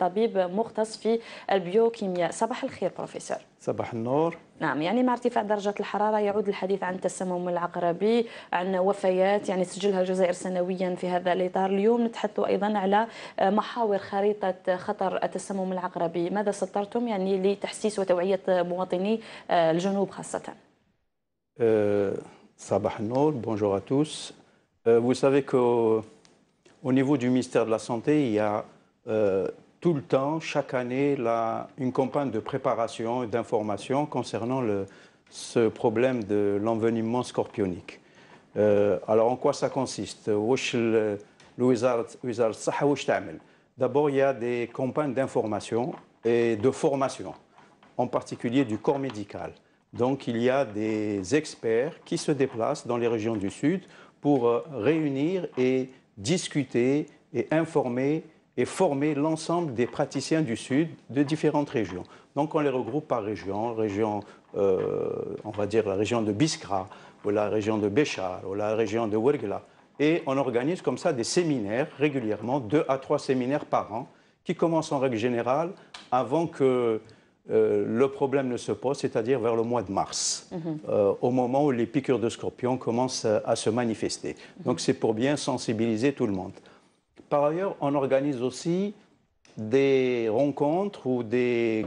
طبيب مختص في البيوكيمياء صباح الخير بروفيسور صباح النور نعم يعني مع ارتفاع درجة الحرارة يعود الحديث عن التسمم العقربي عن وفيات يعني تسجلها الجزائر سنويا في هذا الإطار اليوم نتحدث أيضا على محاور خريطة خطر التسمم العقربي ماذا سطرتم يعني لتحسيس وتوعية مواطني الجنوب خاصة أه، صباح النور بونجور أتوس tous فو أه، vous savez qu'au au niveau du ministère de la santé il y a euh, tout le temps, chaque année, la, une campagne de préparation et d'information concernant le, ce problème de l'enveniment scorpionique. Euh, alors, en quoi ça consiste D'abord, il y a des campagnes d'information et de formation, en particulier du corps médical. Donc, il y a des experts qui se déplacent dans les régions du Sud pour euh, réunir et discuter et informer et former l'ensemble des praticiens du Sud de différentes régions. Donc on les regroupe par région, région, euh, on va dire la région de Biskra, ou la région de Béchar, ou la région de Ouergla, Et on organise comme ça des séminaires régulièrement, deux à trois séminaires par an, qui commencent en règle générale avant que euh, le problème ne se pose, c'est-à-dire vers le mois de mars, mhm. euh, au moment où les piqûres de scorpions commencent à, se manifester. Donc mhm. c'est pour bien sensibiliser tout le monde. Par ailleurs, on organise aussi des rencontres ou des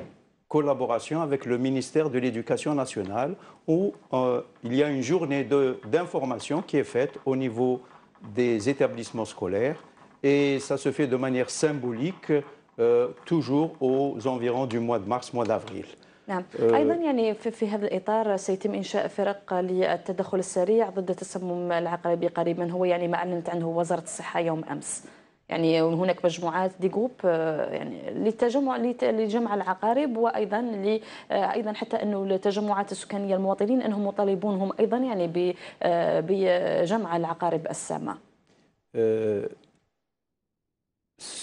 collaborations avec le ministère de l'Éducation nationale où euh, il y a une journée d'information qui est faite au niveau des établissements scolaires et ça se fait de manière symbolique euh, toujours aux environs du mois de mars, mois d'avril. Euh, سيتم فرق هو يعني ما اعلنت عنه يعني هناك مجموعات دي جروب يعني للتجمع لجمع العقارب وايضا ايضا حتى انه التجمعات السكانيه المواطنين انهم مطالبون هم ايضا يعني بجمع العقارب السامه. Euh,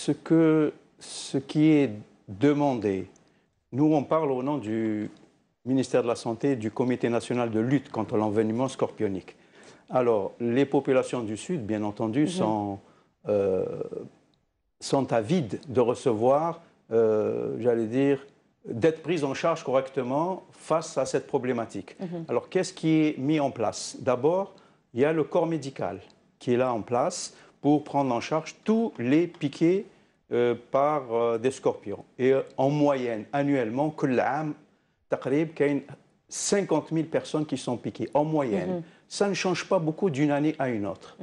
ce que ce qui est demandé, nous on parle au nom du ministère de la Santé du Comité national de lutte contre l'envenimement scorpionique. Alors les populations du Sud, bien entendu, mhm. sont mmh. Euh, sont avides de recevoir, euh, j'allais dire, d'être prises en charge correctement face à cette problématique. Mhm. Alors qu'est-ce qui est mis en place D'abord, il y a le corps médical qui est là en place pour prendre en charge tous les piquets euh, par des scorpions. Et en moyenne, annuellement, que l'âme, تقريبا 50 000 personnes qui sont piquées en moyenne. Mhm. Ça ne change pas beaucoup d'une année à une autre.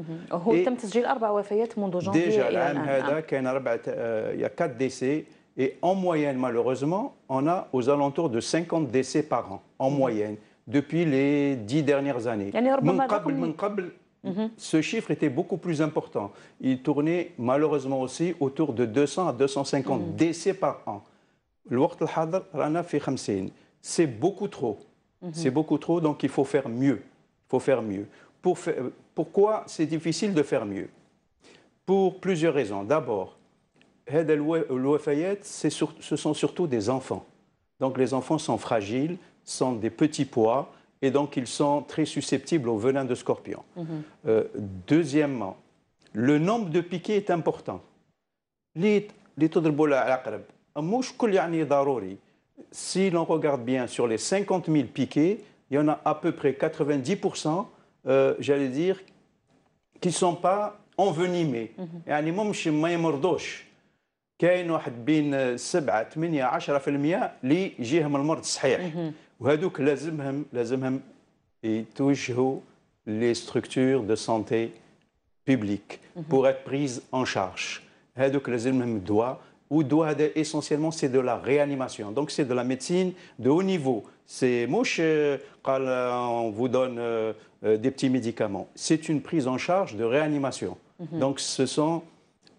déjà mhm. il y a 4 décès et en moyenne malheureusement on a aux alentours de 50 décès par an en mhm. moyenne depuis les 10 dernières années. ce chiffre était beaucoup plus important. Il tournait malheureusement aussi autour de 200 à 250 décès par an. c'est beaucoup trop. Mhm. C'est beaucoup trop, donc il faut faire mieux. Il faut faire mieux. Euh, pourquoi c'est difficile de faire mieux Pour plusieurs raisons. D'abord, ce sont surtout des enfants. Donc les enfants sont fragiles, sont des petits pois, et donc ils sont très susceptibles au venin de scorpion. Mhm. Euh, deuxièmement, le nombre de piquets est important si l'on regarde bien, sur les 50 000 piquets, il y en a à peu près 90%, euh, j'allais dire, qui ne sont pas envenimés. يعني ممشي ما يمرضوش كاين واحد بين 7 8 10% اللي يجيهم المرض صحيح وهذوك لازمهم لازمهم يتوجهوا لي ستركتور دو سانتي بوبليك بور ات بريز ان شارج هذوك لازمهم الدواء ou doit essentiellement, c'est de la réanimation. Donc, c'est de la médecine de haut niveau. C'est moche euh, quand euh, on vous donne euh, des petits médicaments. C'est une prise en charge de réanimation. Mhm. Donc, ce sont,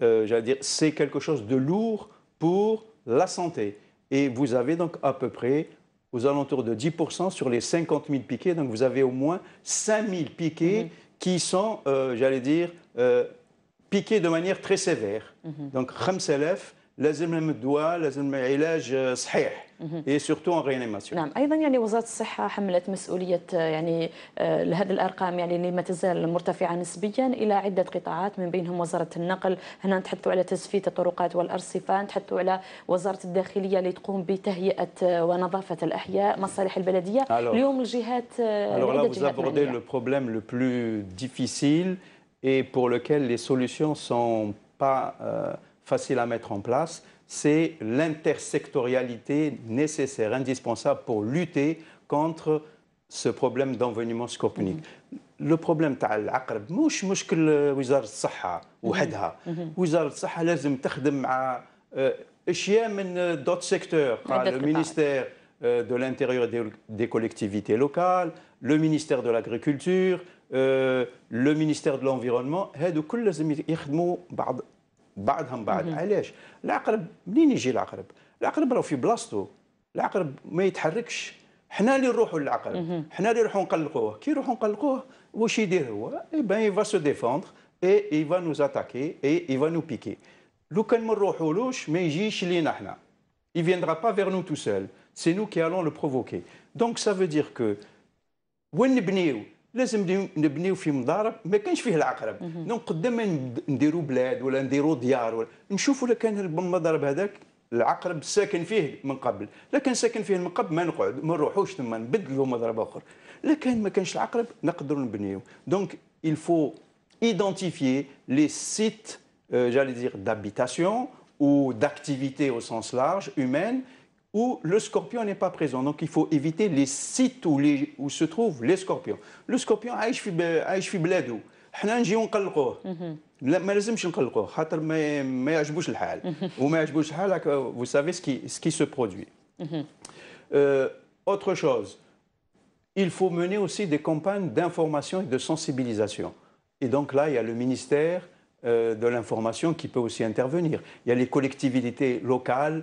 j'allais dire, c'est quelque chose de lourd pour la santé. Et vous avez donc à peu près aux alentours de 10% sur les 50 000 piquets. Donc, vous avez au moins 5 000 piquets mhm. qui sont, j'allais dire, piqués de manière très sévère. Mhm. Donc, Khamselef, لازم لهم الدواء لازم علاج آه، صحيح اي سورتو ان ريانيماسيون نعم ايضا يعني وزاره الصحه حملت مسؤوليه آه، يعني آه، لهذه الارقام يعني اللي ما تزال مرتفعه نسبيا الى عده قطاعات من بينهم وزاره النقل هنا نتحدثوا على تزفيت الطرقات والارصفه نتحدثوا على وزاره الداخليه اللي تقوم بتهيئه ونظافه الاحياء مصالح البلديه alors, اليوم الجهات alors là vous abordez le problème le plus difficile et pour lequel les solutions sont pas euh, facile à mettre en place, c'est l'intersectorialité nécessaire, indispensable pour lutter contre ce problème d'enveniment scorpionique. Le problème de العقرب مش مشكل pas le وحدها de la لازم تخدم مع اشياء من avec d'autres secteurs. Ah, le ministère euh, de l'intérieur et des collectivités locales, le ministère de l'agriculture, euh, le ministère de l'environnement, هادو كل travailler بعضهم بعض علاش العقرب منين يجي العقرب العقرب راه في بلاصتو العقرب ما يتحركش حنا اللي نروحوا للعقرب حنا اللي نروحوا نقلقوه كي نروحوا نقلقوه واش يدير هو اي بان يفا سو ديفوندر اي اي فا نوز اتاكي اي اي فا نو بيكي لو كان ما نروحولوش ما يجيش لينا حنا il viendra pas vers nous tout seul c'est nous qui allons le provoquer donc ça veut dire que وين نبنيو لازم نبنيو في مضارب ما كانش فيه العقرب دونك قدام ما نديرو بلاد ولا نديرو ديار ولا نشوفوا الا كان المضرب هذاك العقرب ساكن فيه من قبل لكن ساكن فيه من قبل ما نقعد ما نروحوش ثم نبدلوا مضرب اخر لكن ما كانش العقرب نقدروا نبنيو دونك il faut identifier les sites euh, j'allais dire d'habitation ou d'activité au sens large humaine où le scorpion n'est pas présent. Donc il faut éviter les sites où, les, où se trouvent les scorpions. Le scorpion حنا نجيو نقلقوه. لا لازمش نقلقوه خاطر ما ما يعجبوش الحال وما يعجبوش الحال vous savez ce qui ce qui se produit. Mhm. Euh, autre chose, il faut mener aussi des campagnes d'information et de sensibilisation. Et donc là, il y a le ministère euh, de l'information qui peut aussi intervenir. Il y a les collectivités locales,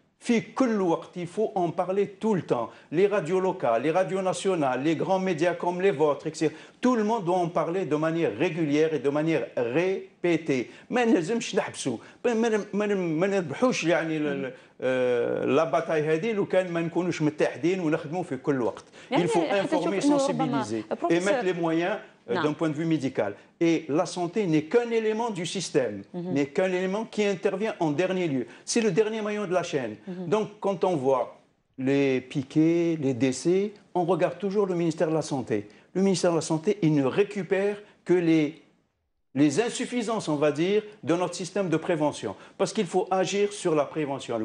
Il faut en parler tout le temps. Les radios locales, les radios nationales, les grands médias comme les vôtres, etc. Tout le monde doit en parler de manière régulière et de manière répétée. Mais il faut informer sensibiliser et mettre les moyens euh, d'un point de vue médical. Et la santé n'est qu'un élément du système, mhm. n'est qu'un élément qui intervient en dernier lieu. C'est le dernier maillon de la chaîne. Mhm. Donc quand on voit les piquets, les décès, on regarde toujours le ministère de la Santé. Le ministère de la Santé, il ne récupère que les, les insuffisances, on va dire, de notre système de prévention. Parce qu'il faut agir sur la prévention.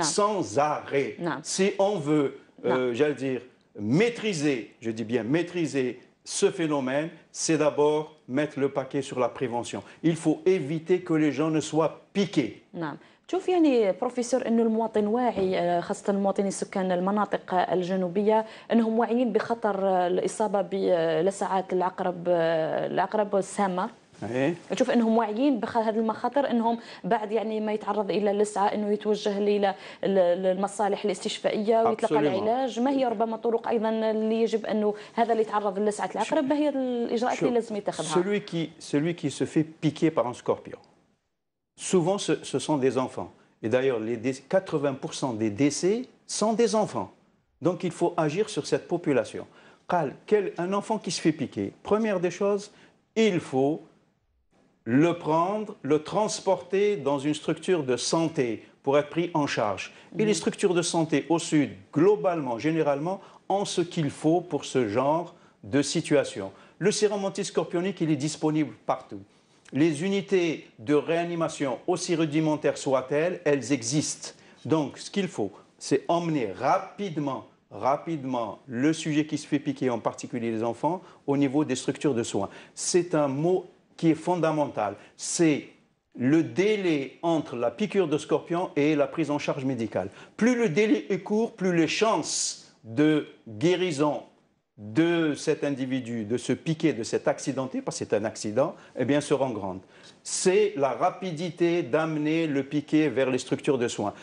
Sans arrêt. Si on veut, euh, j'allais dire, maîtriser, je dis bien maîtriser ce phénomène, c'est d'abord mettre le paquet sur la prévention. Il faut éviter que les gens ne soient piqués. Non. شوف يعني بروفيسور انه المواطن واعي خاصه المواطنين سكان المناطق الجنوبيه انهم واعيين بخطر الاصابه بلسعات العقرب العقرب السامه ايه تشوف انهم واعيين بهذه المخاطر انهم بعد يعني ما يتعرض الى الاسعاف انه يتوجه الى المصالح الاستشفائيه ويتلقى العلاج ما هي ربما طرق ايضا اللي يجب انه هذا اللي يتعرض للسعه العقرب ما هي الاجراءات اللي لازم يتخذها celui qui celui qui se fait piquer par un scorpion souvent ce, ce sont des enfants et d'ailleurs les 80% des décès sont des enfants donc il faut agir sur cette population قال quel un enfant qui se fait piquer première des choses il faut le prendre, le transporter dans une structure de santé pour être pris en charge. Et mhm. les structures de santé au Sud, globalement, généralement, ont ce qu'il faut pour ce genre de situation. Le sérum antiscorpionique, il est disponible partout. Les unités de réanimation, aussi rudimentaires soient-elles, elles existent. Donc, ce qu'il faut, c'est emmener rapidement, rapidement le sujet qui se fait piquer, en particulier les enfants, au niveau des structures de soins. C'est un mot qui est fondamental, c'est le délai entre la piqûre de scorpion et la prise en charge médicale. Plus le délai est court, plus les chances de guérison de cet individu, de ce piqué, de cet accidenté, parce que c'est un accident, eh bien, seront grandes. C'est la rapidité d'amener le piqué vers les structures de soins.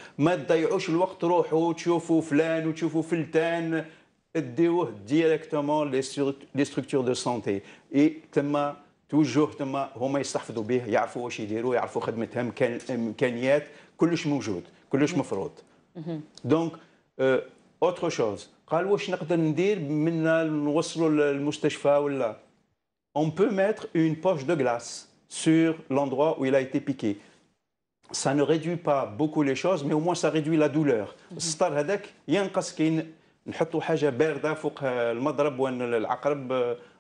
directement les structures de santé. Et توجه تما هما يستحفظوا به يعرفوا واش يديروا يعرفوا خدمتهم كان امكانيات كلش موجود كلش مفروض دونك اوتر شوز قال واش نقدر ندير من نوصلوا للمستشفى ولا اون بو ميتر اون بوش دو غلاس سور لاندرو او il a بيكي سا نو ريدوي با بوكو لي شوز مي او موان سا ريدوي لا دولور السطر هذاك ينقص كاين نحطوا حاجه بارده فوق المضرب ولا العقرب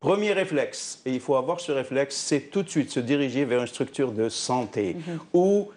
Premier réflexe, et il faut avoir ce réflexe, c'est tout de suite se diriger vers une structure de santé mhm. où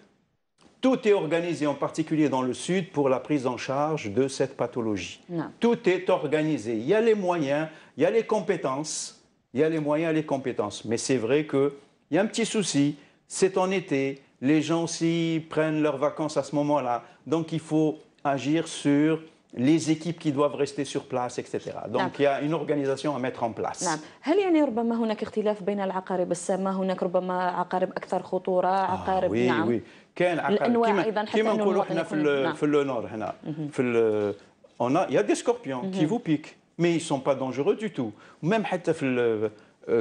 tout est organisé, en particulier dans le Sud, pour la prise en charge de cette pathologie. Tout est organisé. Il y a les moyens, il y a les compétences, il y a les moyens les compétences. Mais c'est vrai qu'il y a un petit souci, c'est en été, les gens aussi prennent leurs vacances à ce moment-là. Donc il faut agir sur les équipes qui doivent rester sur place, etc. Donc نعم. il y a une organisation à mettre en place. نعم. هل يعني ربما هناك اختلاف بين العقارب السامة؟ هناك ربما عقارب أكثر خطورة، عقارب آه, oui, نعم. Oui. كان عقارب كما أيضا حتى كما نقولوا احنا في نعم. في لو نور هنا في ال... on a il y a des scorpions qui vous piquent mais ils sont pas dangereux du tout. Même حتى في ال...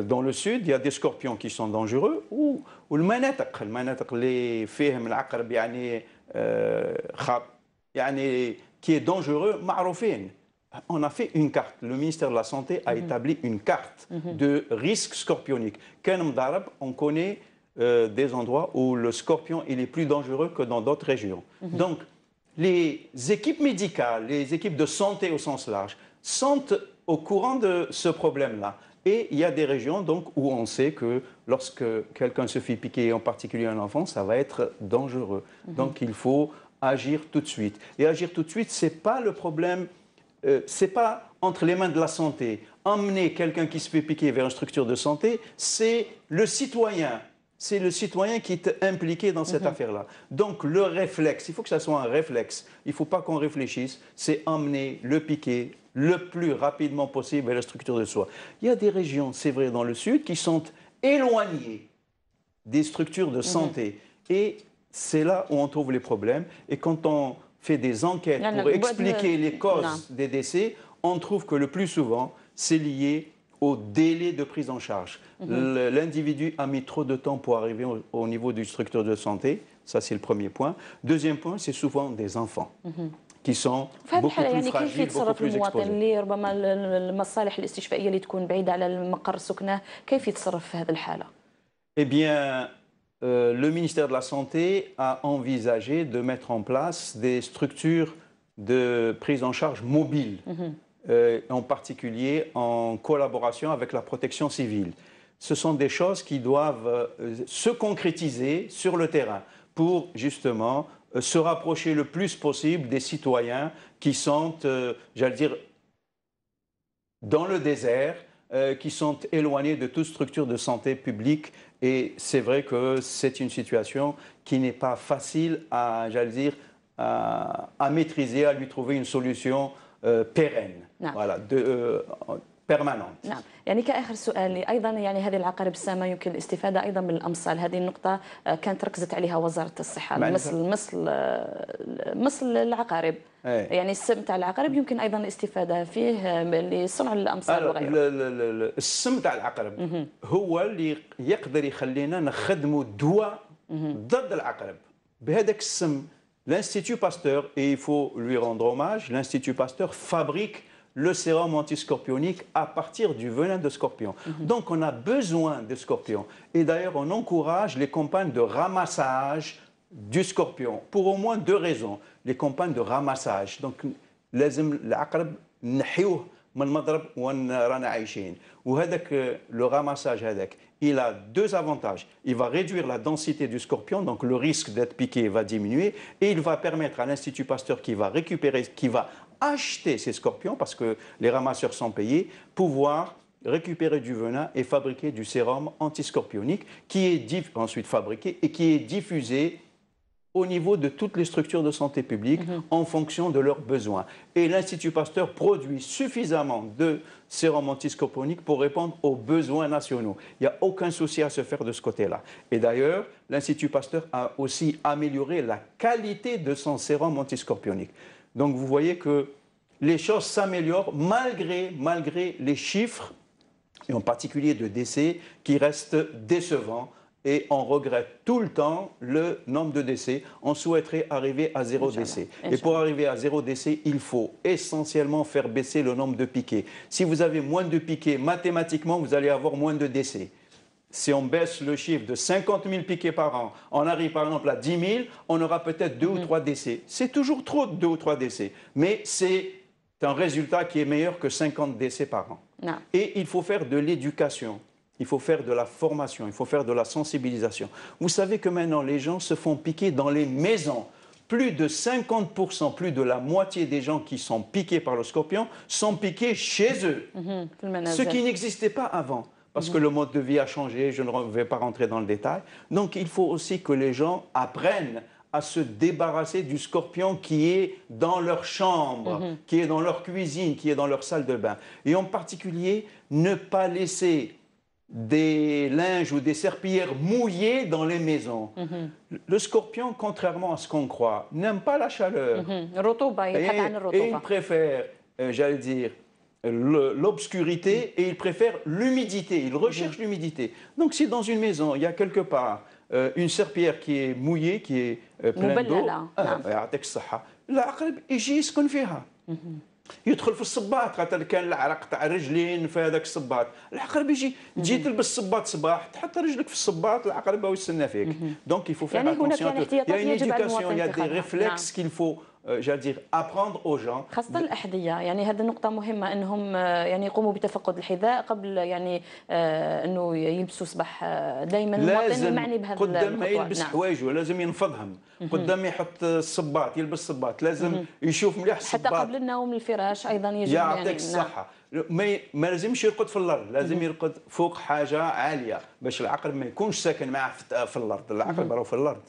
dans le sud, il y a des scorpions qui sont dangereux ou والمناطق المناطق اللي فيهم العقرب يعني خاب يعني qui est dangereux, On a fait une carte. Le ministère de la Santé a mhm. établi une carte mhm. de risque scorpionique. on connaît euh, des endroits où le scorpion il est plus dangereux que dans d'autres régions. Mhm. Donc, les équipes médicales, les équipes de santé au sens large, sont au courant de ce problème-là. Et il y a des régions donc, où on sait que lorsque quelqu'un se fait piquer, en particulier un enfant, ça va être dangereux. Donc il faut agir tout de suite. Et agir tout de suite, ce n'est pas le problème, euh, c'est pas entre les mains de la santé. Emmener quelqu'un qui se fait piquer vers une structure de santé, c'est le citoyen. C'est le citoyen qui est impliqué dans cette mhm. affaire-là. Donc le réflexe, il faut que ça soit un réflexe. Il faut pas qu'on réfléchisse. C'est emmener le piqué le plus rapidement possible vers la structure de soi Il y a des régions, c'est vrai, dans le sud, qui sont éloignées des structures de mhm. santé. Et c'est là où on trouve les problèmes. Et quand on fait des enquêtes pour expliquer les causes des décès, on trouve que le plus souvent, c'est lié au délai de prise en charge. Mhm. L'individu a mis trop de temps pour arriver au, niveau du structure de santé. Ça, c'est le premier point. Deuxième point, c'est souvent des enfants. Mhm. qui sont beaucoup plus fragiles, eh bien, euh, le ministère de la Santé a envisagé de mettre en place des structures de prise en charge mobile, mhm. euh, en particulier en collaboration avec la protection civile. Ce sont des choses qui doivent euh, se concrétiser sur le terrain pour justement se rapprocher le plus possible des citoyens qui sont, j'allais dire, dans le désert, qui sont éloignés de toute structure de santé publique et c'est vrai que c'est une situation qui n'est pas facile à, j'allais dire, à, maîtriser, à lui trouver une solution euh, pérenne. Voilà. De, euh, بيرمانونت نعم يعني كاخر سؤال ايضا يعني هذه العقارب السامه يمكن الاستفاده ايضا من الامصال هذه النقطه آه، كانت ركزت عليها وزاره الصحه مثل مثل آه، مثل العقارب أي. يعني السم تاع العقارب يمكن ايضا الاستفاده فيه آه، لصنع الامصال وغيره السم تاع العقرب هو اللي يقدر يخلينا نخدموا الدواء ضد العقرب بهذاك السم لانستيتيو باستور اي فو لوي lui rendre hommage, باستور فابريك le sérum antiscorpionique à partir du venin de scorpion. Mhm. Donc on a besoin de scorpions. Et d'ailleurs, on encourage les campagnes de ramassage du scorpion pour au moins deux raisons. Les campagnes de ramassage. Donc, euh, le ramassage il a deux avantages. Il va réduire la densité du scorpion, donc le risque d'être piqué va diminuer, et il va permettre à l'Institut Pasteur qui va récupérer, qui va acheter ces scorpions, parce que les ramasseurs sont payés, pouvoir récupérer du venin et fabriquer du sérum antiscorpionique qui est ensuite fabriqué et qui est diffusé au niveau de toutes les structures de santé publique mhm. en fonction de leurs besoins. Et l'Institut Pasteur produit suffisamment de sérum antiscorpionique pour répondre aux besoins nationaux. Il n'y a aucun souci à se faire de ce côté-là. Et d'ailleurs, l'Institut Pasteur a aussi amélioré la qualité de son sérum antiscorpionique. Donc vous voyez que les choses s'améliorent malgré, les chiffres, et en particulier de décès, qui restent décevants. Et on regrette tout le temps le nombre de décès. On souhaiterait arriver à zéro décès. Et pour arriver à zéro décès, il faut essentiellement faire baisser le nombre de piquets. Si vous avez moins de piquets, mathématiquement, vous allez avoir moins de décès si on baisse le chiffre de 50 000 piqués par an, on arrive par exemple à 10 000, on aura peut-être deux ou mm. trois décès. C'est toujours trop de deux ou trois décès, mais c'est un résultat qui est meilleur que 50 décès par an. Et il faut faire de l'éducation, il faut faire de la formation, il faut faire de la sensibilisation. Vous savez que maintenant, les gens se font piquer dans les maisons. Plus de 50%, plus de la moitié des gens qui sont piqués par le scorpion sont piqués chez eux, mm-hmm. ce qui n'existait pas avant parce mhm. que le mode de vie a changé, je ne vais pas rentrer dans le détail. Donc il faut aussi que les gens apprennent à se débarrasser du scorpion qui est dans leur chambre, mhm. qui est dans leur cuisine, qui est dans leur salle de bain. Et en particulier, ne pas laisser des linges ou des serpillères mouillées dans les maisons. Mhm. Le scorpion, contrairement à ce qu'on croit, n'aime pas la chaleur. et, il préfère, euh, j'allais dire, l'obscurité et il préfère l'humidité, il recherche mmh. l'humidité. Donc si dans une maison, il y a quelque part euh, une serpillère qui est mouillée, qui est euh, pleine d'eau, العقرب يجي يسكن فيها يدخل في الصباط خاطر كان العرق تاع الرجلين في هذاك الصباط العقرب يجي تجي تلبس الصباط صباح تحط رجلك في الصباط العقرب يستنى فيك دونك يفو فيغ يعني هناك احتياطات يجب على المواطن يا دي ريفلكس كيل فو جال دير ابروند او جون خاصه الاحذيه يعني هذه نقطه مهمه انهم آه، يعني يقوموا بتفقد الحذاء قبل يعني آه، انه يلبسوا صباح آه، دائما لازم معني بهذا قدام ما يلبس نعم. حوايجه لازم ينفضهم قدام يحط الصباط يلبس الصباط لازم يشوف مليح الصباط حتى قبل النوم الفراش ايضا يجب يعني. يعطيك يعني الصحه نعم. ما ما لازمش يرقد في الارض لازم يرقد فوق حاجه عاليه باش العقل ما يكونش ساكن معاه في الارض العقل راهو في الارض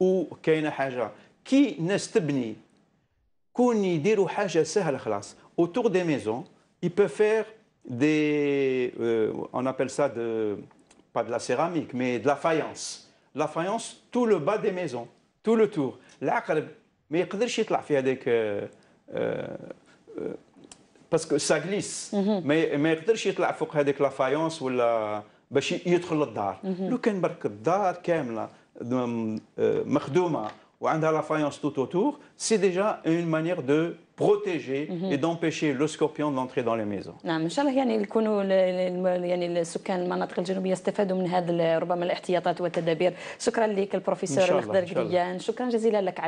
وكاينه حاجه كي الناس تبني y autour des maisons, ils peuvent faire des, euh, on appelle ça de pas de la céramique mais de la faïence, la faïence tout le bas des maisons, tout le tour. Là, mais il peut pas chiter la, il y a des parce que ça glisse, mhm. mais mais il peut pas chiter la, faut que que la faïence ou la, ben je, il y a tout le dar, look un barque, dar, comme la, ou la faïence tout autour, c'est déjà une manière de protéger et d'empêcher le scorpion de l'entrée dans les maisons. نعم ان شاء الله يعني يكونوا يعني السكان المناطق الجنوبيه استفادوا من هذا ربما الاحتياطات والتدابير شكرا لك البروفيسور الخضر شكرا جزيلا لك